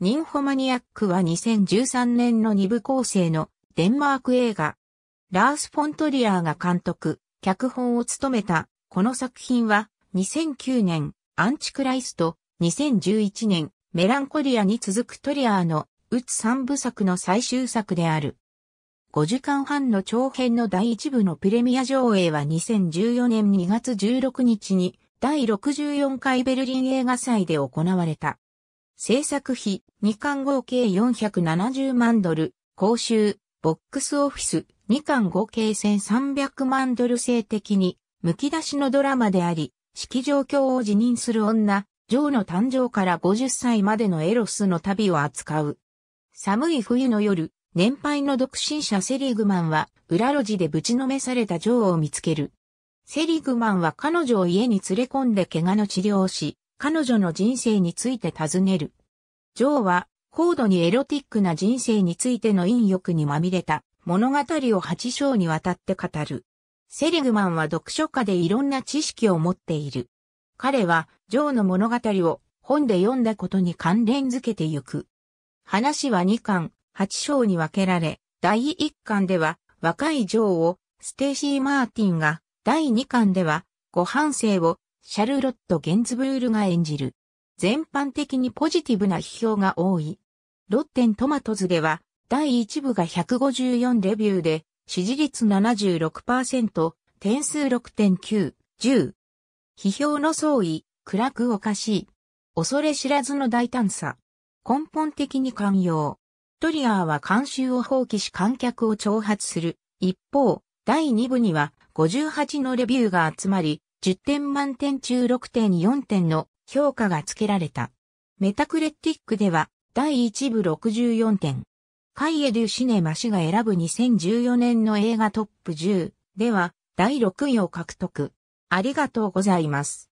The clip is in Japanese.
ニンホマニアックは2013年の2部構成のデンマーク映画。ラース・フォントリアーが監督、脚本を務めた、この作品は2009年アンチクライスト、2011年メランコリアに続くトリアーのうつ3部作の最終作である。5時間半の長編の第1部のプレミア上映は2014年2月16日に第64回ベルリン映画祭で行われた。制作費、2巻合計470万ドル、公衆、ボックスオフィス、2巻合計1300万ドル性的に、剥き出しのドラマであり、式状況を辞任する女、ジョーの誕生から50歳までのエロスの旅を扱う。寒い冬の夜、年配の独身者セリグマンは裏路地でぶちのめされたジョーを見つける。セリグマンは彼女を家に連れ込んで怪我の治療をし、彼女の人生について尋ねる。ジョーは、高度にエロティックな人生についての陰欲にまみれた物語を8章にわたって語る。セリグマンは読書家でいろんな知識を持っている。彼は、ジョーの物語を本で読んだことに関連づけてゆく。話は2巻、8章に分けられ、第1巻では若いジョーをステイシー・マーティンが、第2巻ではご半生をシャルロット・ゲンズブールが演じる。全般的にポジティブな批評が多い。ロッテントマトズでは、第1部が154レビューで、支持率76%、点数6.9、10。批評の相違、暗くおかしい。恐れ知らずの大胆さ。根本的に寛容。トリガーは監修を放棄し観客を挑発する。一方、第2部には58のレビューが集まり、10点満点中6.4点の評価が付けられた。メタクレッティックでは、第1部64点。カイエ・デュ・シネマ氏が選ぶ2014年の映画トップ10では、第6位を獲得。ありがとうございます。